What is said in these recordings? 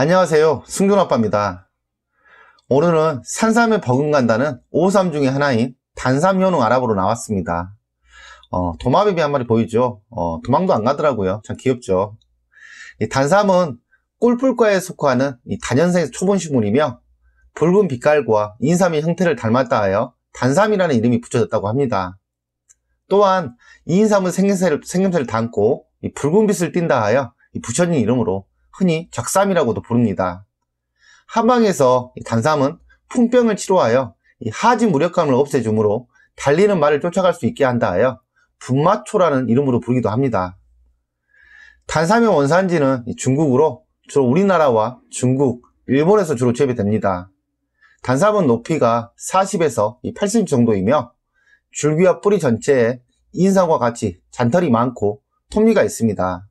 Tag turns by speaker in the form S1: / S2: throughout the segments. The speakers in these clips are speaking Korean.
S1: 안녕하세요 승준아빠입니다 오늘은 산삼에 버금간다는 오삼 중의 하나인 단삼효능 아랍으로 나왔습니다 어, 도마뱀이 한 마리 보이죠 어, 도망도 안 가더라고요 참 귀엽죠 이 단삼은 꿀풀과에 속하는 이 단연생 초본식물이며 붉은 빛깔과 인삼의 형태를 닮았다 하여 단삼이라는 이름이 붙여졌다고 합니다 또한 인삼은 생김새를, 생김새를 담고 붉은 빛을 띈다 하여 붙여진 이름으로 흔히 적삼이라고도 부릅니다. 한방에서 단삼은 풍병을 치료하여 하지 무력감을 없애주므로 달리는 말을 쫓아갈 수 있게 한다 하여 분마초라는 이름으로 부르기도 합니다. 단삼의 원산지는 중국으로 주로 우리나라와 중국, 일본에서 주로 재배됩니다. 단삼은 높이가 40에서 80 정도이며 줄기와 뿌리 전체에 인삼과 같이 잔털이 많고 톱니가 있습니다.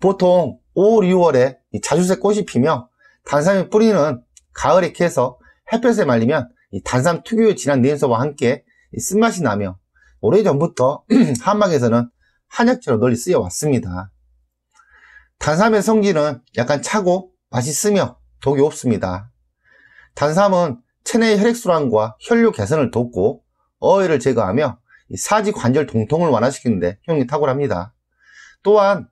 S1: 보통 5, 월 6월에 자주색 꽃이 피며 단삼의 뿌리는 가을에 캐서 햇볕에 말리면 단삼 특유의 진한 냄새와 함께 쓴맛이 나며 오래전부터 한막에서는 한약재로 널리 쓰여왔습니다. 단삼의 성질은 약간 차고 맛이 쓰며 독이 없습니다. 단삼은 체내의 혈액순환과 혈류 개선을 돕고 어혈을 제거하며 사지 관절 동통을 완화시키는데 효용이 탁월합니다. 또한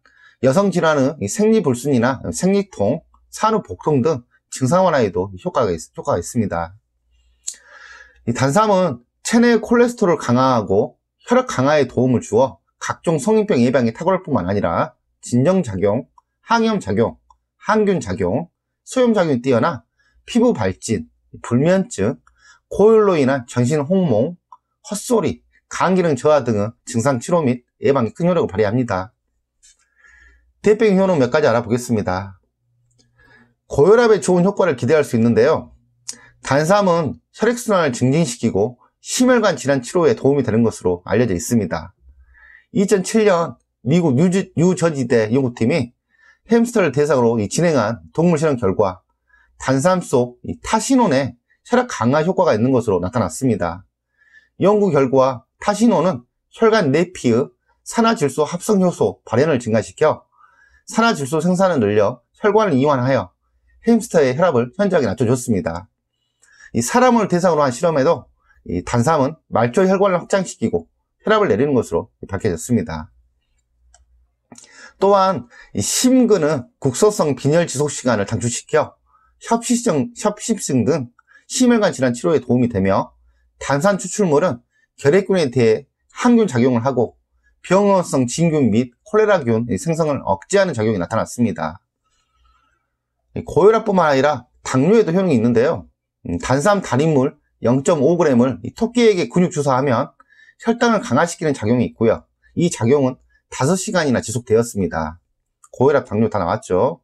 S1: 여성 질환은 생리불순이나 생리통, 산후복통 등 증상 완화에도 효과가, 있, 효과가 있습니다. 단삼은 체내 콜레스테롤 강화하고 혈액 강화에 도움을 주어 각종 성인병 예방에 탁월할 뿐만 아니라 진정작용, 항염작용, 항균작용, 소염작용이 뛰어나 피부 발진, 불면증, 고열로 인한 전신 홍몽, 헛소리, 간기능 저하 등의 증상 치료 및 예방에 큰 효력을 발휘합니다. 대표적인 효능 몇 가지 알아보겠습니다. 고혈압에 좋은 효과를 기대할 수 있는데요. 단삼은 혈액순환을 증진시키고 심혈관 질환 치료에 도움이 되는 것으로 알려져 있습니다. 2007년 미국 뉴지, 뉴저지대 연구팀이 햄스터를 대상으로 진행한 동물 실험 결과 단삼 속 타시논의 혈액 강화 효과가 있는 것으로 나타났습니다. 연구 결과 타시논은 혈관 내피의 산화질소 합성효소 발현을 증가시켜 산화질소 생산을 늘려 혈관을 이완하여 햄스터의 혈압을 현저하게 낮춰줬습니다. 이 사람을 대상으로 한 실험에도 이 단삼은 말초 혈관을 확장시키고 혈압을 내리는 것으로 밝혀졌습니다. 또한 이 심근은 국소성 빈혈 지속 시간을 단축시켜 협심증 협심증 등 심혈관 질환 치료에 도움이 되며 단산 추출물은 결핵균에 대해 항균 작용을 하고 병어성 진균 및 콜레라균 생성을 억제하는 작용이 나타났습니다. 고혈압뿐만 아니라 당뇨에도 효능이 있는데요. 음, 단삼 단인물 0.5g을 토끼에게 근육 주사하면 혈당을 강화시키는 작용이 있고요. 이 작용은 5시간이나 지속되었습니다. 고혈압, 당뇨 다 나왔죠.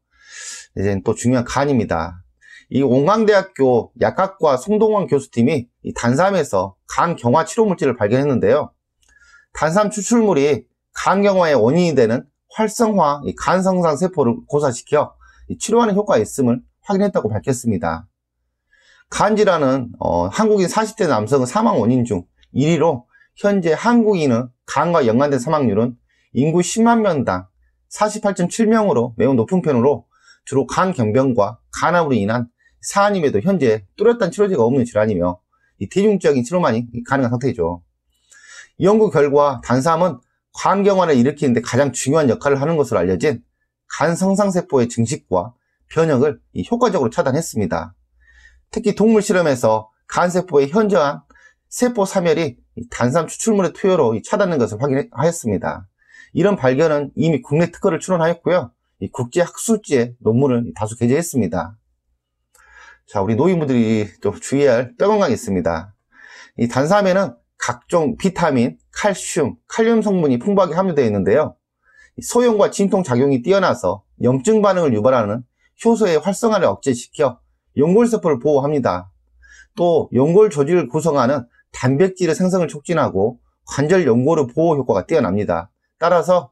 S1: 이제 또 중요한 간입니다. 이온광대학교 약학과 송동원 교수팀이 단삼에서 간 경화 치료 물질을 발견했는데요. 단삼 추출물이 간경화의 원인이 되는 활성화 간성상 세포를 고사시켜 치료하는 효과가 있음을 확인했다고 밝혔습니다. 간질환은 어, 한국인 40대 남성의 사망 원인 중 1위로 현재 한국인은 간과 연관된 사망률은 인구 10만 명당 48.7명으로 매우 높은 편으로 주로 간 경변과 간암으로 인한 사안임에도 현재 뚜렷한 치료제가 없는 질환이며 이 대중적인 치료만이 가능한 상태죠. 연구 결과 단삼은 광경화를 일으키는 데 가장 중요한 역할을 하는 것으로 알려진 간성상세포의 증식과 변형을 효과적으로 차단했습니다. 특히 동물 실험에서 간세포의 현저한 세포 사멸이 단삼 추출물의 투여로 차단된 것을 확인하였습니다. 이런 발견은 이미 국내 특허를 출원하였고요. 국제 학술지에 논문을 다수 게재했습니다. 자, 우리 노인분들이 또 주의할 뼈 건강이 있습니다. 이 단삼에는 각종 비타민, 칼슘, 칼륨 성분이 풍부하게 함유되어 있는데요. 소염과 진통 작용이 뛰어나서 염증 반응을 유발하는 효소의 활성화를 억제시켜 연골세포를 보호합니다. 또 연골 조직을 구성하는 단백질의 생성을 촉진하고 관절 연골의 보호 효과가 뛰어납니다. 따라서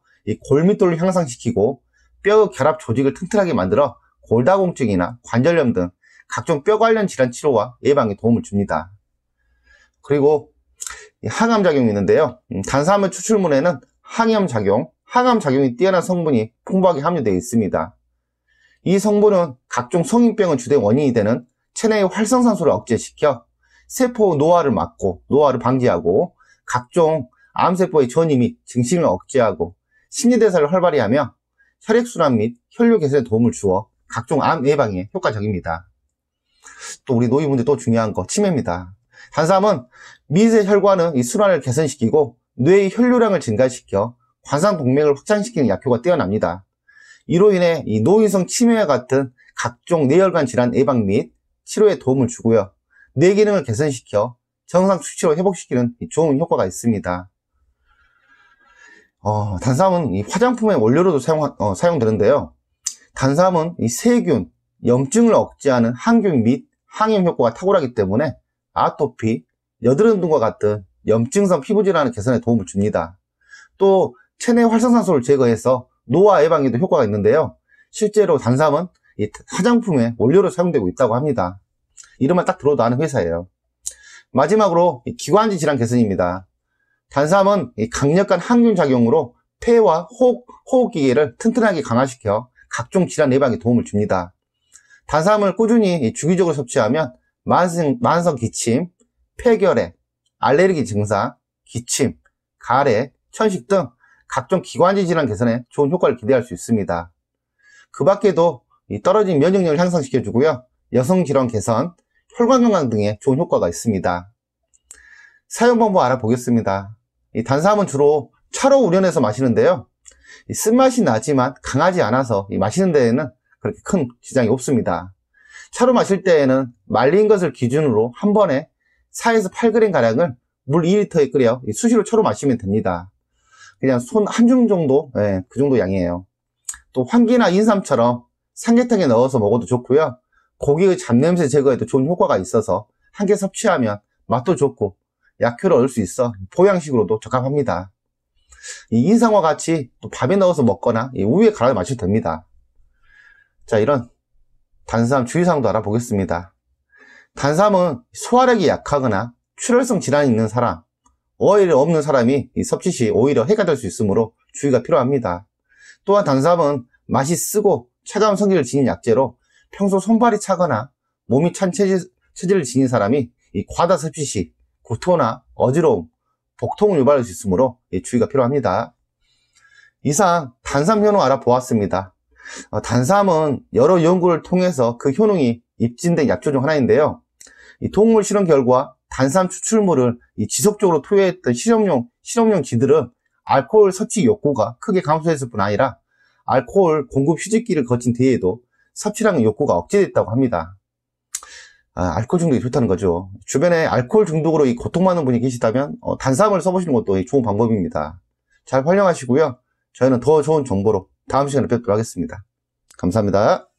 S1: 골밀도를 향상시키고 뼈 결합 조직을 튼튼하게 만들어 골다공증이나 관절염 등 각종 뼈 관련 질환 치료와 예방에 도움을 줍니다. 그리고 항암 작용이 있는데요. 음, 단사물 추출물에는 항염 작용, 항암 작용이 뛰어난 성분이 풍부하게 함유되어 있습니다. 이 성분은 각종 성인병의 주된 원인이 되는 체내의 활성산소를 억제시켜 세포 노화를 막고 노화를 방지하고 각종 암세포의 전이 및 증식을 억제하고 심리대사를 활발히 하며 혈액순환 및 혈류 개선에 도움을 주어 각종 암 예방에 효과적입니다. 또 우리 노인분들 또 중요한 거 치매입니다. 단삼은 미세 혈관은 이 순환을 개선시키고 뇌의 혈류량을 증가시켜 관상동맥을 확장시키는 약효가 뛰어납니다. 이로 인해 이 노인성 치매와 같은 각종 뇌혈관 질환 예방 및 치료에 도움을 주고요. 뇌 기능을 개선시켜 정상 수치로 회복시키는 좋은 효과가 있습니다. 어, 단삼은 이 화장품의 원료로도 사용, 어, 사용되는데요. 단삼은 이 세균, 염증을 억제하는 항균 및 항염 효과가 탁월하기 때문에 아토피, 여드름 등과 같은 염증성 피부 질환의 개선에 도움을 줍니다. 또 체내 활성산소를 제거해서 노화 예방에도 효과가 있는데요. 실제로 단삼은 화장품의 원료로 사용되고 있다고 합니다. 이름만 딱 들어도 아는 회사예요. 마지막으로 기관지 질환 개선입니다. 단삼은 강력한 항균 작용으로 폐와 호흡, 호흡기계를 튼튼하게 강화시켜 각종 질환 예방에 도움을 줍니다. 단삼을 꾸준히 주기적으로 섭취하면 만성, 만성 기침, 폐결핵, 알레르기 증상, 기침, 가래, 천식 등 각종 기관지 질환 개선에 좋은 효과를 기대할 수 있습니다. 그 밖에도 떨어진 면역력을 향상시켜주고요. 여성 질환 개선, 혈관 건강 등에 좋은 효과가 있습니다. 사용 방법 알아보겠습니다. 이 단삼은 주로 차로 우려내서 마시는데요. 쓴맛이 나지만 강하지 않아서 마시는 데에는 그렇게 큰 지장이 없습니다. 차로 마실 때에는 말린 것을 기준으로 한 번에 4에서 8g 가량을 물 2리터에 끓여 수시로 차로 마시면 됩니다. 그냥 손 한 줌 정도 예, 그 정도 양이에요. 또 황기나 인삼처럼 삼계탕에 넣어서 먹어도 좋고요. 고기의 잡냄새 제거에도 좋은 효과가 있어서 한 개 섭취하면 맛도 좋고 약효를 얻을 수 있어 보양식으로도 적합합니다. 이 인삼과 같이 또 밥에 넣어서 먹거나 우유에 갈아 마셔도 됩니다. 자 이런 단삼 주의사항도 알아보겠습니다. 단삼은 소화력이 약하거나 출혈성 질환이 있는 사람, 오히려 없는 사람이 섭취 시 오히려 해가 될 수 있으므로 주의가 필요합니다. 또한 단삼은 맛이 쓰고 체감 성질을 지닌 약재로 평소 손발이 차거나 몸이 찬 체질, 체질을 지닌 사람이 과다 섭취 시 구토나 어지러움, 복통을 유발할 수 있으므로 주의가 필요합니다. 이상 단삼 현호 알아보았습니다. 어, 단삼은 여러 연구를 통해서 그 효능이 입진된 약초 중 하나인데요. 동물 실험 결과 단삼 추출물을 지속적으로 투여했던 실험용 실험용 쥐들은 알코올 섭취 욕구가 크게 감소했을 뿐 아니라 알코올 공급 휴직기를 거친 뒤에도 섭취량 욕구가 억제됐다고 합니다. 아, 알코올 중독이 좋다는 거죠. 주변에 알코올 중독으로 이 고통받는 분이 계시다면 어, 단삼을 써보시는 것도 좋은 방법입니다. 잘 활용하시고요. 저희는 더 좋은 정보로 다음 시간에 뵙도록 하겠습니다. 감사합니다.